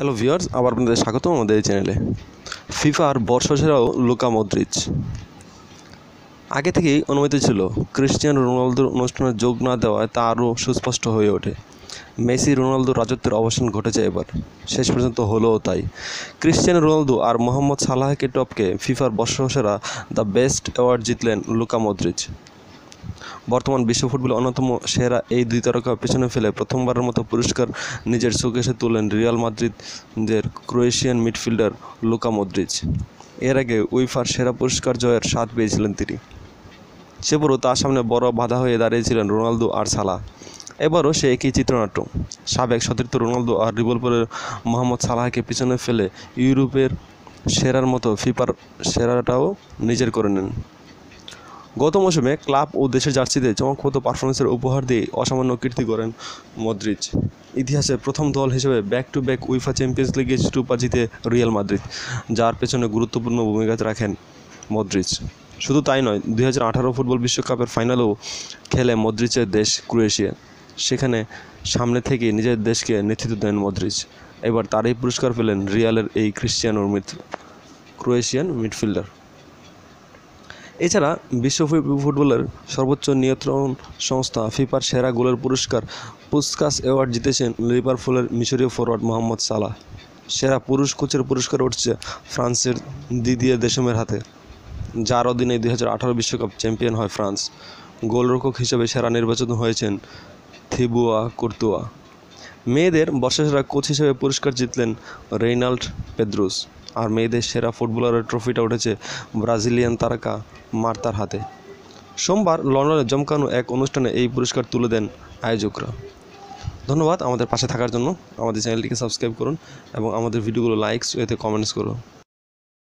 hello viewers আবার আপনাদের স্বাগত আমাদের এই চ্যানেলে ফিফার বর্ষসেরাও লুকা মদ্রিচ আগে থেকেই অনুমিত ছিল ক্রিশ্চিয়ান রোনালদোর অনুষ্ঠানে যোগ না দেওয়ায় তা আরও সুস্পষ্ট হয়ে ওঠে মেসি রোনালদো রাজত্বের অবসান ঘটেছে এবার শেষ পর্যন্ত হলোও তাই ক্রিশ্চিয়ান রোনালদো আর মোহাম্মদ সালাহকে টপকে ফিফার বর্ষসেরা দ্য বেস্ট অ্যাওয়ার্ড জিতলেন লুকা মদ্রিচ বর্তমান বিশ্ব ফুটবল অন্যতম সেরা এই দুই তারকা পেছনে ফেলে প্রথমবারের মতো পুরস্কার নিজের শোকেশে তোলেন রিয়াল মাদ্রিদের ক্রোয়েশিয়ান মিডফিল্ডার লুকা মদ্রিজ এর আগে উইফার সেরা পুরস্কার জয়ের স্বাদ পেয়েছিলেন তিনি সেবারও তার সামনে বড় বাধা হয়ে দাঁড়িয়েছিলেন রোনালদো আর সালা এবারও সে একই চিত্রনাট্য সাবেক সতীর্থ রোনালদো আর লিভারপুলের মোহাম্মদ সালাহকে পিছনে ফেলে ইউরোপের সেরার মতো ফিফার সেরাটাও নিজের করে নেন গত মৌসুমে ক্লাব ও দেশের জার্সিতে চমকপ্রদ পারফরমেন্সের উপহার দিয়ে অসামান্য কীর্তি করেন মদ্রিজ ইতিহাসে প্রথম দল হিসেবে back to back UEFA champions লিগে টুপা জিতে রিয়াল মাদ্রিদ যার পেছনে গুরুত্বপূর্ণ ভূমিকা রাখেন মদ্রিজ শুধু তাই নয় দুই ফুটবল বিশ্বকাপের ফাইনালেও খেলে মদ্রিচের দেশ ক্রোয়েশিয়া সেখানে সামনে থেকে নিজের দেশকে নেতৃত্ব দেন মদ্রিজ এবার তারই পুরস্কার পেলেন রিয়ালের এই ক্রিশ্চিয়ানোর মিড ক্রোয়েশিয়ান মিডফিল্ডার এছাড়া বিশ্ব ফুটবলের সর্বোচ্চ নিয়ন্ত্রণ সংস্থা ফিফার সেরা গোলের পুরস্কার পুস্কাস অ্যাওয়ার্ড জিতেছেন লিভারপুলের মিশরীয় ফরওয়ার্ড মোহাম্মদ সালাহ সেরা পুরুষ কোচের পুরস্কার উঠছে ফ্রান্সের দিদিয়ে দেশমের হাতে যার অধীনে দুই বিশ্বকাপ চ্যাম্পিয়ন হয় ফ্রান্স গোলরক্ষক হিসেবে সেরা নির্বাচিত হয়েছেন থিবুয়া কুর্তুয়া মেয়েদের বর্ষসেরা কোচ হিসেবে পুরস্কার জিতলেন রেইনাল্ড পেদ্রুস আর মেয়েদের সেরা ফুটবলারের ট্রফিটা উঠেছে ব্রাজিলিয়ান তারকা মার্তার হাতে সোমবার লন্ডনে জমকানো এক অনুষ্ঠানে এই পুরস্কার তুলে দেন আয়োজকরা ধন্যবাদ আমাদের পাশে থাকার জন্য আমাদের চ্যানেলটিকে সাবস্ক্রাইব করুন এবং আমাদের ভিডিওগুলো লাইকস এতে কমেন্টস করুন